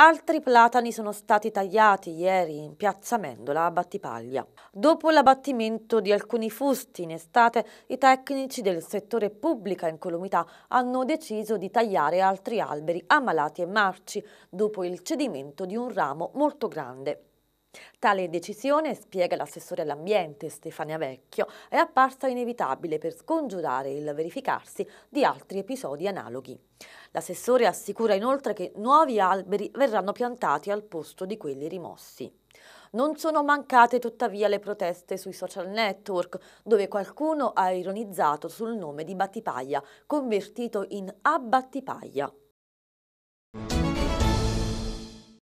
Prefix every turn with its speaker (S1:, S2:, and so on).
S1: Altri platani sono stati tagliati ieri in piazza Mendola a Battipaglia. Dopo l'abbattimento di alcuni fusti in estate, i tecnici del settore pubblica incolumità hanno deciso di tagliare altri alberi ammalati e marci dopo il cedimento di un ramo molto grande. Tale decisione, spiega l'assessore all'ambiente Stefania Vecchio, è apparsa inevitabile per scongiurare il verificarsi di altri episodi analoghi. L'assessore assicura inoltre che nuovi alberi verranno piantati al posto di quelli rimossi. Non sono mancate tuttavia le proteste sui social network, dove qualcuno ha ironizzato sul nome di Battipaglia, convertito in Abbattipaglia.